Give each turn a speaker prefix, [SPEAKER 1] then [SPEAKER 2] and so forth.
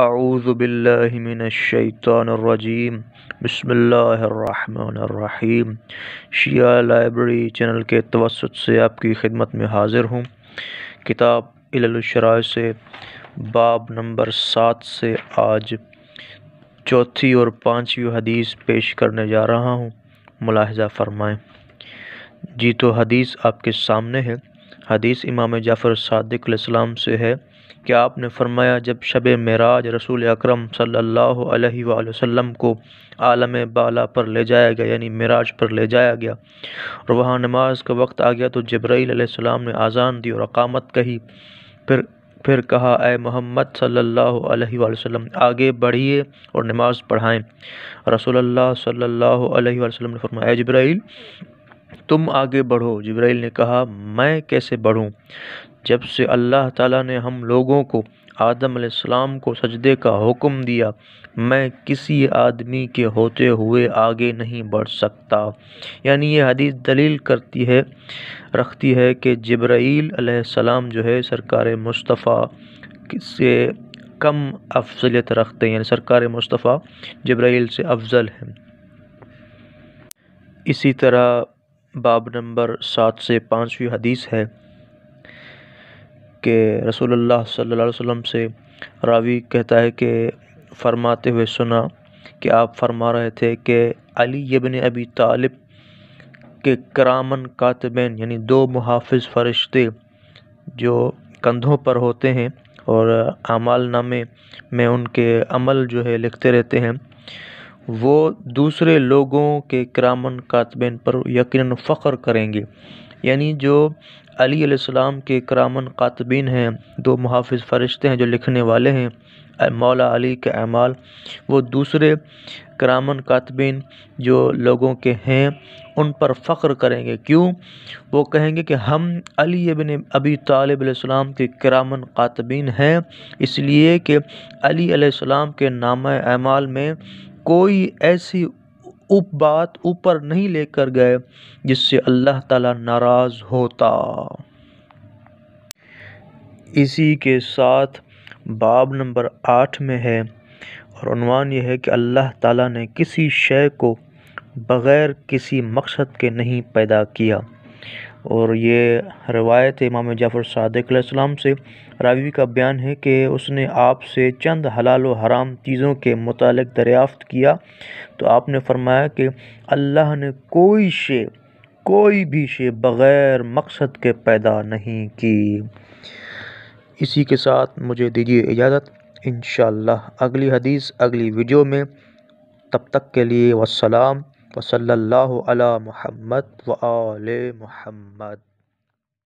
[SPEAKER 1] الرحمن الرحيم शिया library channel के तवसत से आपकी खिदमत में हाज़िर हूँ किताब इलाशरा से बाब नंबर सात से आज चौथी और पाँचवीं हदीस पेश करने जा रहा हूँ मुलाहजा फरमाएँ जी तो हदीस आपके सामने है हदीस इमाम जाफ़र सदक़ से है क्या आपने फरमाया जब शब मराज रसूल अक्रम सल्लल्लाहु को आलम बाला पर ले जाया गया यानी मराज पर ले जाया गया और वहाँ नमाज का वक्त आ गया तो जब्राईसम ने आज़ान दी और अकामत कही फिर फिर कहा ए मोहम्मद सल्ला वसम आगे बढ़िए और नमाज पढ़ाएं रसोल्ला सल्लल्लाहु अलैहि ने फरमाया जब्राईल तुम आगे बढ़ो जब्राइल ने कहा मैं कैसे बढ़ूँ जब से अल्लाह ताला ने हम लोगों को आदम अलैहिस्सलाम को सजदे का हुक्म दिया मैं किसी आदमी के होते हुए आगे नहीं बढ़ सकता यानी यह हदीस दलील करती है रखती है कि जब्राइल अलैहिस्सलाम जो है सरकार मुस्तफ़ा से कम अफजलियत रखते हैं यानी सरकार मुस्तफ़ा जब्राईल से अफजल हैं इसी तरह बाब नंबर सात से पाँचवीं हदीस है कि रसोल्ला सल्लल्लाहु अलैहि वसल्लम से रावी कहता है कि फरमाते हुए सुना कि आप फरमा रहे थे कि अली इब्न अबी तालिब के करामन कातबैन यानी दो मुहाफ़ फ़रिश्ते जो कंधों पर होते हैं और अमाल नामे में उनके अमल जो है लिखते रहते हैं वो दूसरे लोगों के करामन कातबैन पर यकीन फ़ख्र करेंगे यानी जो अली के करामन कातबीन हैं दो मुहाफ़ फ़रिश्ते हैं जो लिखने वाले हैं मौला अली के अमाल वो दूसरे करामन कातबीन जो लोगों के हैं उन पर फ़ख्र करेंगे क्यों वो कहेंगे कि हम अली बिन अबी तालब के करामन कातबीन हैं इसलिए कि अली के नाम अमाल में कोई ऐसी उप बात ऊपर नहीं लेकर गए जिससे अल्लाह ताला नाराज़ होता इसी के साथ बाब नंबर आठ में है और अनवान यह है कि अल्लाह ताला ने किसी शय को बग़ैर किसी मकसद के नहीं पैदा किया और ये रवायत इमाम जाफ़र सदकाम से रावी का बयान है कि उसने आपसे चंद हलाल व हराम चीज़ों के मतलब दरियाफ़्त किया तो आपने फरमाया कि अल्लाह ने कोई शे कोई भी शे बग़ैर मकसद के पैदा नहीं की इसी के साथ मुझे दीजिए इजाज़त इन अगली हदीस अगली वीडियो में तब तक के लिए वसलाम वसल्लल्लाहु अला मोहम्मद व आल मोहम्मद